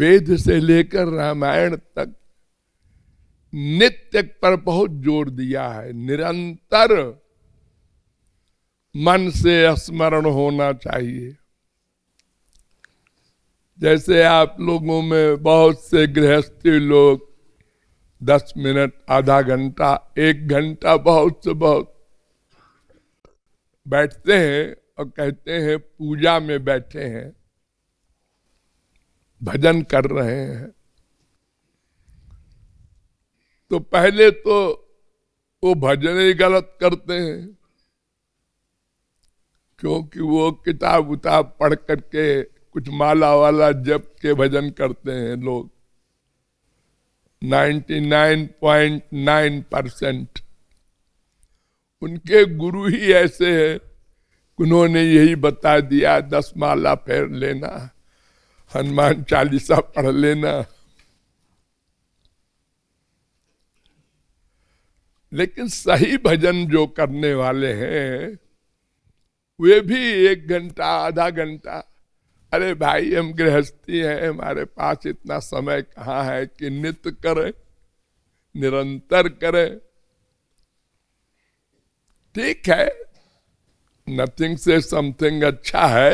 वेद से लेकर रामायण तक नित्य पर बहुत जोर दिया है निरंतर मन से स्मरण होना चाहिए जैसे आप लोगों में बहुत से गृहस्थी लोग दस मिनट आधा घंटा एक घंटा बहुत से बहुत बैठते हैं और कहते हैं पूजा में बैठे हैं भजन कर रहे हैं तो पहले तो वो भजन ही गलत करते हैं क्योंकि वो किताब उताब पढ़ करके कुछ माला वाला जप के भजन करते हैं लोग 99.9 परसेंट उनके गुरु ही ऐसे हैं उन्होंने यही बता दिया दस माला फेर लेना है हनुमान चालीसा पढ़ लेना लेकिन सही भजन जो करने वाले हैं वे भी एक घंटा आधा घंटा अरे भाई हम गृहस्थी हैं हमारे पास इतना समय कहाँ है कि नित्य करें निरंतर करें ठीक है नथिंग से समथिंग अच्छा है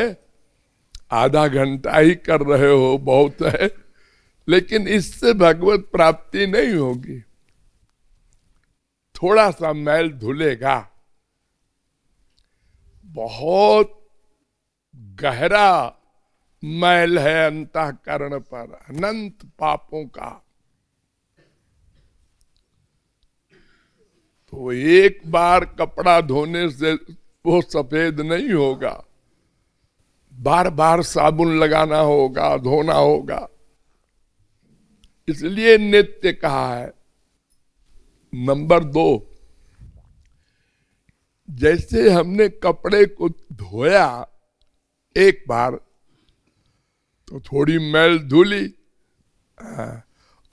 आधा घंटा ही कर रहे हो बहुत है लेकिन इससे भगवत प्राप्ति नहीं होगी थोड़ा सा मैल धुलेगा बहुत गहरा मैल है अंतकरण पर अनंत पापों का तो एक बार कपड़ा धोने से वो सफेद नहीं होगा बार बार साबुन लगाना होगा धोना होगा इसलिए नित्य कहा है नंबर दो जैसे हमने कपड़े को धोया एक बार तो थोड़ी मैल धुली हाँ,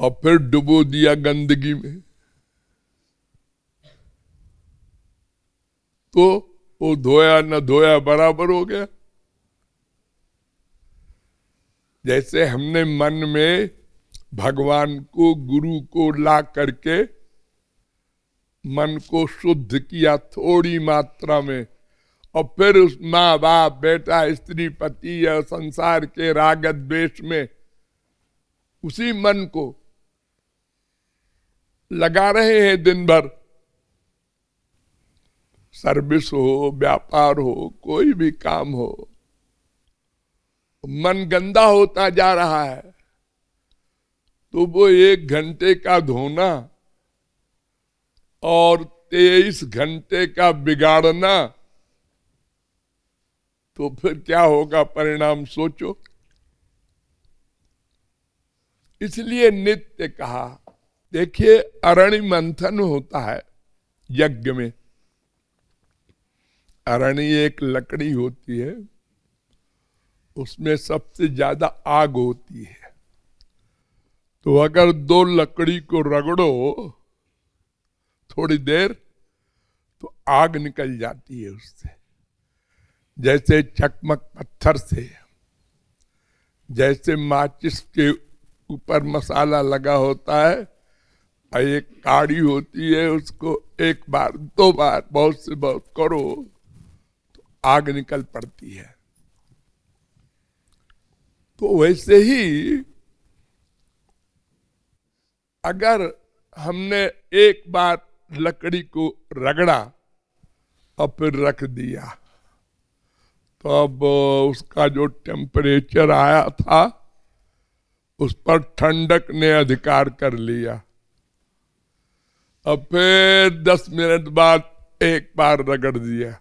और फिर डुबो दिया गंदगी में तो वो धोया न धोया बराबर हो गया जैसे हमने मन में भगवान को गुरु को ला करके मन को शुद्ध किया थोड़ी मात्रा में और फिर उस माँ बाप बेटा स्त्री पति या संसार के राग द्वेश में उसी मन को लगा रहे हैं दिन भर सर्विस हो व्यापार हो कोई भी काम हो मन गंदा होता जा रहा है तो वो एक घंटे का धोना और तेईस घंटे का बिगाड़ना तो फिर क्या होगा परिणाम सोचो इसलिए नित्य कहा देखिए अरणि मंथन होता है यज्ञ में अरणि एक लकड़ी होती है उसमें सबसे ज्यादा आग होती है तो अगर दो लकड़ी को रगड़ो थोड़ी देर तो आग निकल जाती है उससे जैसे चकमक पत्थर से जैसे माचिस के ऊपर मसाला लगा होता है और एक काड़ी होती है उसको एक बार दो बार बहुत से बहुत करो तो आग निकल पड़ती है तो वैसे ही अगर हमने एक बार लकड़ी को रगड़ा और फिर रख दिया तो अब उसका जो टेम्परेचर आया था उस पर ठंडक ने अधिकार कर लिया अब फिर दस मिनट बाद एक बार रगड़ दिया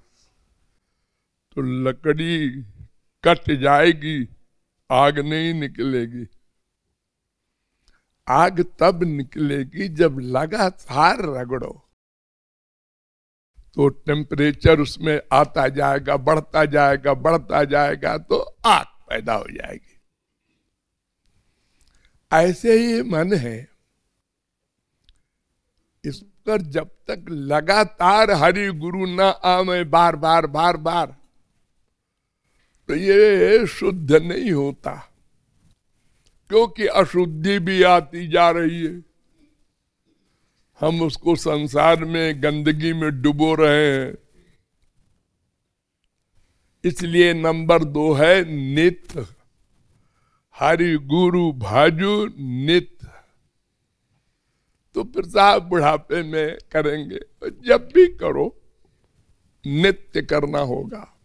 तो लकड़ी कट जाएगी आग नहीं निकलेगी आग तब निकलेगी जब लगातार रगड़ो तो टेम्परेचर उसमें आता जाएगा बढ़ता जाएगा बढ़ता जाएगा तो आग पैदा हो जाएगी ऐसे ही मन है इस पर जब तक लगातार हरि गुरु ना आवे बार बार बार बार तो ये शुद्ध नहीं होता क्योंकि अशुद्धि भी आती जा रही है हम उसको संसार में गंदगी में डुबो रहे हैं इसलिए नंबर दो है नित हरि गुरु भाजू नित तो फिर साहब बुढ़ापे में करेंगे जब भी करो नित्य करना होगा